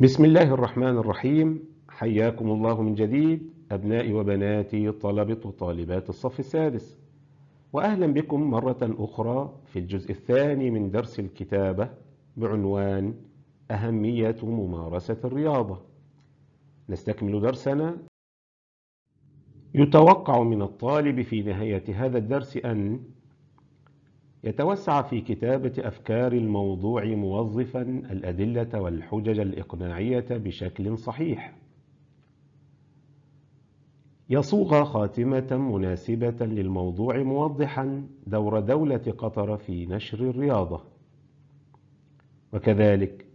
بسم الله الرحمن الرحيم حياكم الله من جديد أبنائي وبناتي طلبة وطالبات الصف السادس وأهلا بكم مرة أخرى في الجزء الثاني من درس الكتابة بعنوان أهمية ممارسة الرياضة نستكمل درسنا يتوقع من الطالب في نهاية هذا الدرس أن يتوسع في كتابة أفكار الموضوع موظفا الأدلة والحجج الإقناعية بشكل صحيح يصوغ خاتمة مناسبة للموضوع موضحا دور دولة قطر في نشر الرياضة وكذلك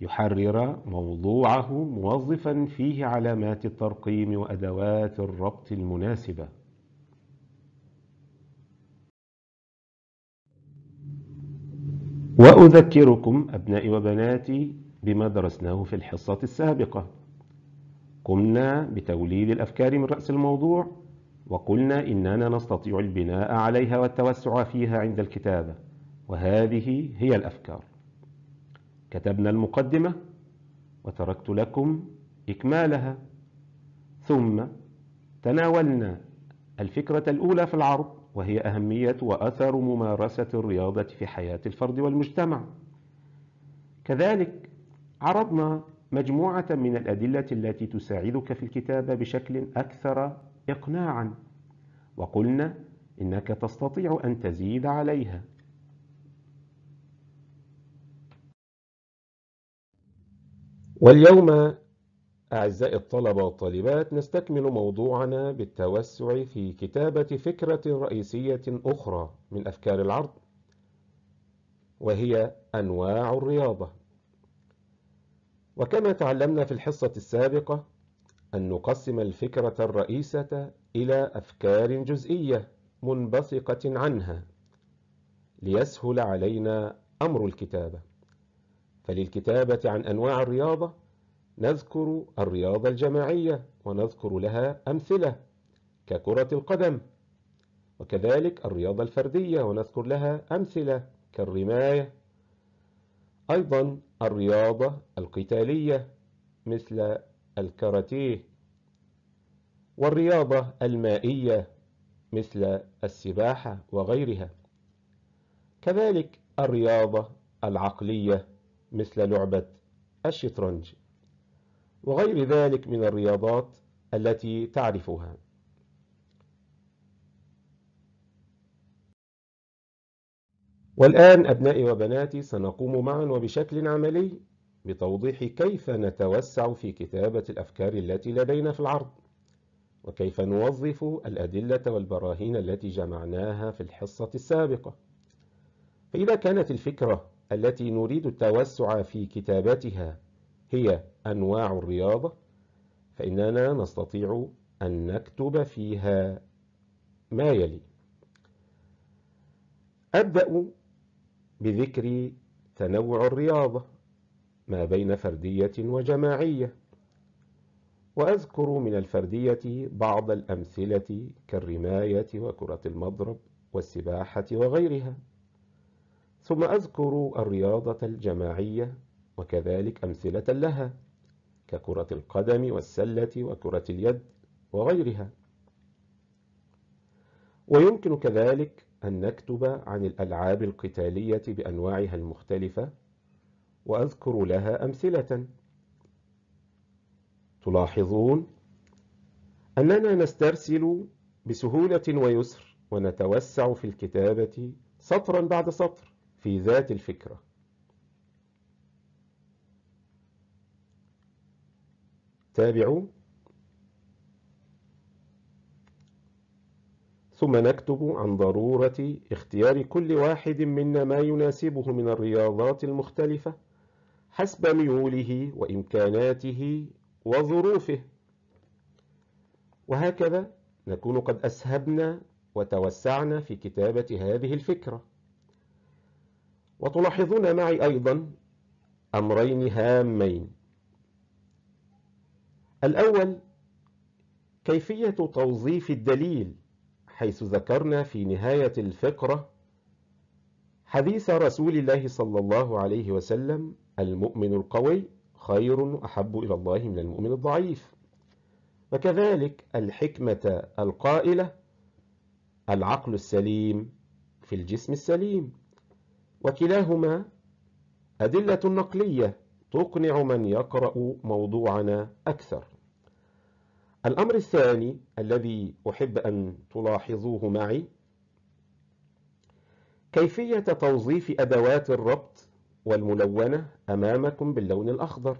يحرر موضوعه موظفا فيه علامات الترقيم وأدوات الربط المناسبة وأذكركم أبنائي وبناتي بما درسناه في الحصة السابقة قمنا بتوليد الأفكار من رأس الموضوع وقلنا إننا نستطيع البناء عليها والتوسع فيها عند الكتابة وهذه هي الأفكار كتبنا المقدمة وتركت لكم إكمالها ثم تناولنا الفكرة الأولى في العرض وهي أهمية وأثر ممارسة الرياضة في حياة الفرد والمجتمع كذلك عرضنا مجموعة من الأدلة التي تساعدك في الكتابة بشكل أكثر إقناعا وقلنا إنك تستطيع أن تزيد عليها واليوم أعزائي الطلبة والطالبات نستكمل موضوعنا بالتوسع في كتابة فكرة رئيسية أخرى من أفكار العرض وهي أنواع الرياضة وكما تعلمنا في الحصة السابقة أن نقسم الفكرة الرئيسة إلى أفكار جزئية منبثقة عنها ليسهل علينا أمر الكتابة فللكتابة عن أنواع الرياضة نذكر الرياضة الجماعية ونذكر لها أمثلة ككرة القدم وكذلك الرياضة الفردية ونذكر لها أمثلة كالرماية أيضا الرياضة القتالية مثل الكاراتيه والرياضة المائية مثل السباحة وغيرها كذلك الرياضة العقلية مثل لعبة الشطرنج وغير ذلك من الرياضات التي تعرفها والآن أبنائي وبناتي سنقوم معا وبشكل عملي بتوضيح كيف نتوسع في كتابة الأفكار التي لدينا في العرض وكيف نوظف الأدلة والبراهين التي جمعناها في الحصة السابقة فإذا كانت الفكرة التي نريد التوسع في كتابتها هي أنواع الرياضة فإننا نستطيع أن نكتب فيها ما يلي أبدأ بذكر تنوع الرياضة ما بين فردية وجماعية وأذكر من الفردية بعض الأمثلة كالرماية وكرة المضرب والسباحة وغيرها ثم أذكر الرياضة الجماعية وكذلك أمثلة لها ككرة القدم والسلة وكرة اليد وغيرها ويمكن كذلك أن نكتب عن الألعاب القتالية بأنواعها المختلفة وأذكر لها أمثلة تلاحظون أننا نسترسل بسهولة ويسر ونتوسع في الكتابة سطرا بعد سطر في ذات الفكرة تابعوا ثم نكتب عن ضرورة اختيار كل واحد منا ما يناسبه من الرياضات المختلفة حسب ميوله وإمكاناته وظروفه وهكذا نكون قد أسهبنا وتوسعنا في كتابة هذه الفكرة وتلاحظون معي أيضا أمرين هامين الأول كيفية توظيف الدليل حيث ذكرنا في نهاية الفقرة حديث رسول الله صلى الله عليه وسلم المؤمن القوي خير أحب إلى الله من المؤمن الضعيف وكذلك الحكمة القائلة العقل السليم في الجسم السليم وكلاهما أدلة نقلية تقنع من يقرأ موضوعنا أكثر الأمر الثاني الذي أحب أن تلاحظوه معي كيفية توظيف أدوات الربط والملونة أمامكم باللون الأخضر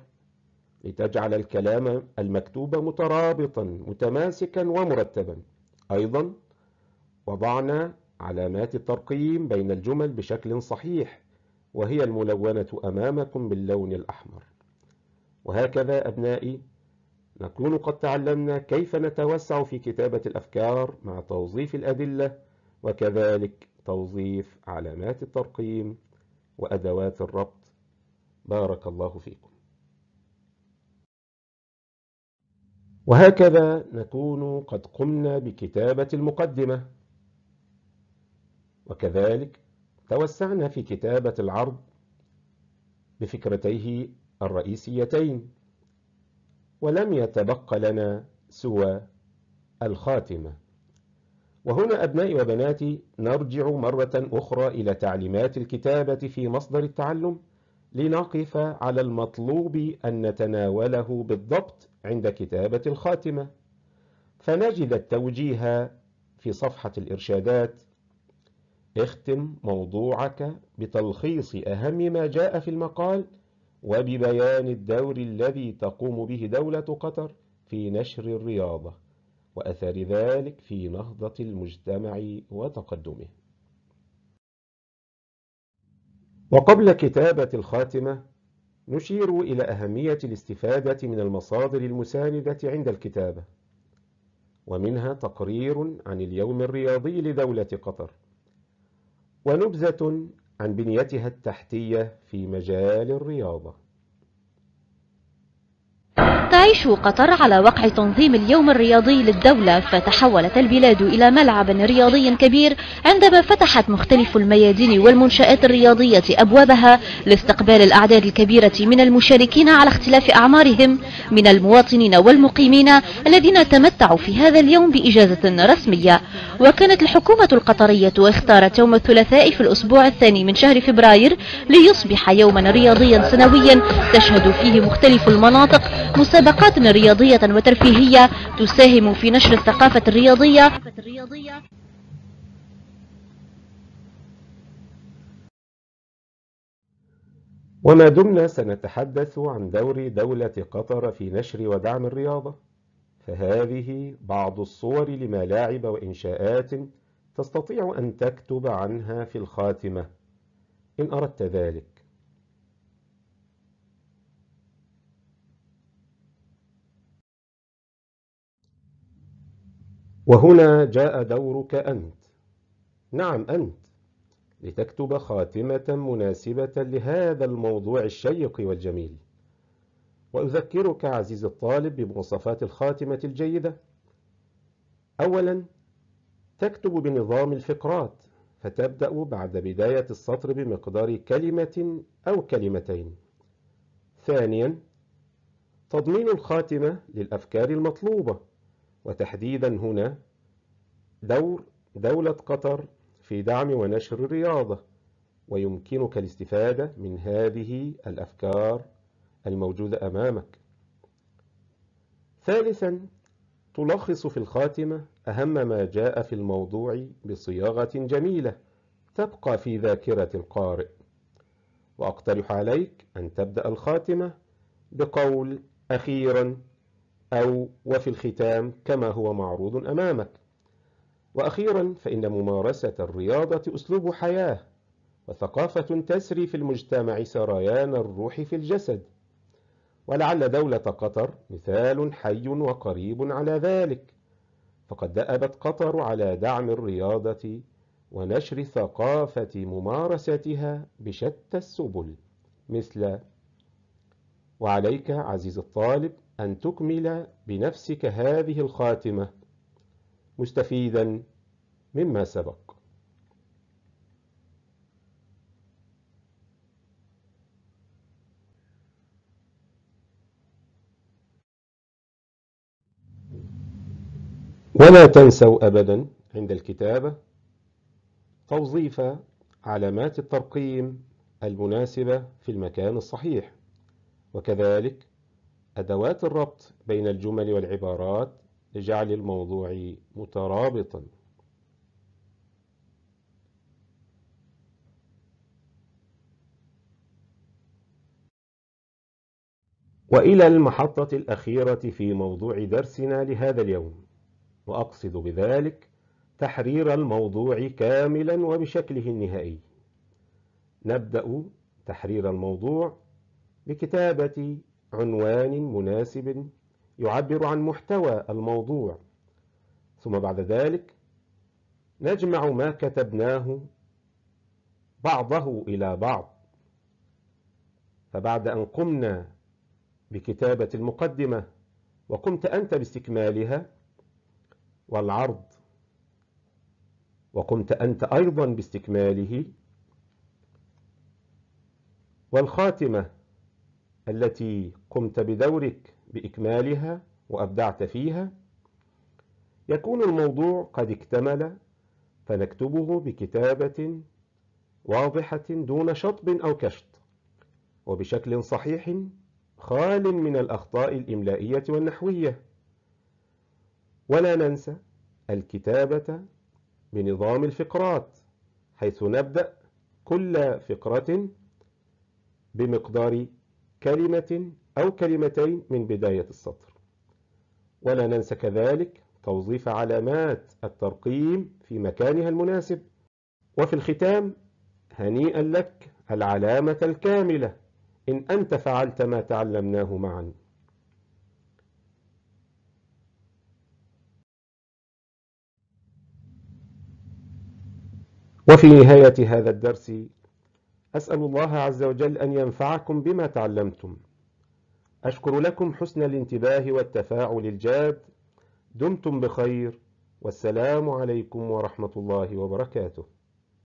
لتجعل الكلام المكتوب مترابطا متماسكا ومرتبا أيضا وضعنا علامات الترقيم بين الجمل بشكل صحيح وهي الملونة أمامكم باللون الأحمر وهكذا أبنائي نكون قد تعلمنا كيف نتوسع في كتابة الأفكار مع توظيف الأدلة وكذلك توظيف علامات الترقيم وأدوات الربط بارك الله فيكم وهكذا نكون قد قمنا بكتابة المقدمة وكذلك توسعنا في كتابة العرض بفكرتيه الرئيسيتين ولم يتبقى لنا سوى الخاتمة وهنا أبنائي وبناتي نرجع مرة أخرى إلى تعليمات الكتابة في مصدر التعلم لنقف على المطلوب أن نتناوله بالضبط عند كتابة الخاتمة فنجد التوجيه في صفحة الإرشادات اختم موضوعك بتلخيص أهم ما جاء في المقال وببيان الدور الذي تقوم به دولة قطر في نشر الرياضة وأثر ذلك في نهضة المجتمع وتقدمه وقبل كتابة الخاتمة نشير إلى أهمية الاستفادة من المصادر المساندة عند الكتابة ومنها تقرير عن اليوم الرياضي لدولة قطر ونبذة عن بنيتها التحتية في مجال الرياضة تعيش قطر على وقع تنظيم اليوم الرياضي للدولة فتحولت البلاد إلى ملعب رياضي كبير عندما فتحت مختلف الميادين والمنشآت الرياضية أبوابها لاستقبال الأعداد الكبيرة من المشاركين على اختلاف أعمارهم من المواطنين والمقيمين الذين تمتعوا في هذا اليوم بإجازة رسمية وكانت الحكومة القطرية اختارت يوم الثلاثاء في الأسبوع الثاني من شهر فبراير ليصبح يوما رياضيا سنويا تشهد فيه مختلف المناطق مسابقات مسابقات رياضية وترفيهية تساهم في نشر الثقافة الرياضية وما دمنا سنتحدث عن دور دولة قطر في نشر ودعم الرياضة فهذه بعض الصور لملاعب وإنشاءات تستطيع أن تكتب عنها في الخاتمة إن أردت ذلك وهنا جاء دورك أنت نعم أنت لتكتب خاتمة مناسبة لهذا الموضوع الشيق والجميل وأذكرك عزيزي الطالب بمواصفات الخاتمة الجيدة أولا تكتب بنظام الفقرات فتبدأ بعد بداية السطر بمقدار كلمة أو كلمتين ثانيا تضمين الخاتمة للأفكار المطلوبة وتحديدا هنا دور دولة قطر في دعم ونشر الرياضة ويمكنك الاستفادة من هذه الأفكار الموجودة أمامك ثالثا تلخص في الخاتمة أهم ما جاء في الموضوع بصياغة جميلة تبقى في ذاكرة القارئ وأقترح عليك أن تبدأ الخاتمة بقول أخيراً أو وفي الختام كما هو معروض أمامك وأخيرا فإن ممارسة الرياضة أسلوب حياة وثقافة تسري في المجتمع سريان الروح في الجسد ولعل دولة قطر مثال حي وقريب على ذلك فقد دأبت قطر على دعم الرياضة ونشر ثقافة ممارستها بشتى السبل مثل وعليك عزيز الطالب أن تكمل بنفسك هذه الخاتمة مستفيدا مما سبق ولا تنسوا أبدا عند الكتابة توظيف علامات الترقيم المناسبة في المكان الصحيح وكذلك أدوات الربط بين الجمل والعبارات لجعل الموضوع مترابطا وإلى المحطة الأخيرة في موضوع درسنا لهذا اليوم وأقصد بذلك تحرير الموضوع كاملا وبشكله النهائي نبدأ تحرير الموضوع بكتابة عنوان مناسب يعبر عن محتوى الموضوع ثم بعد ذلك نجمع ما كتبناه بعضه إلى بعض فبعد أن قمنا بكتابة المقدمة وقمت أنت باستكمالها والعرض وقمت أنت أيضا باستكماله والخاتمة التي قمت بدورك بإكمالها وأبدعت فيها يكون الموضوع قد اكتمل فنكتبه بكتابة واضحة دون شطب أو كشط وبشكل صحيح خال من الأخطاء الإملائية والنحوية ولا ننسى الكتابة بنظام الفقرات حيث نبدأ كل فقرة بمقدار كلمة أو كلمتين من بداية السطر ولا ننسى كذلك توظيف علامات الترقيم في مكانها المناسب وفي الختام هنيئا لك العلامة الكاملة إن أنت فعلت ما تعلمناه معا وفي نهاية هذا الدرس أسأل الله عز وجل أن ينفعكم بما تعلمتم أشكر لكم حسن الانتباه والتفاعل الجاد دمتم بخير والسلام عليكم ورحمة الله وبركاته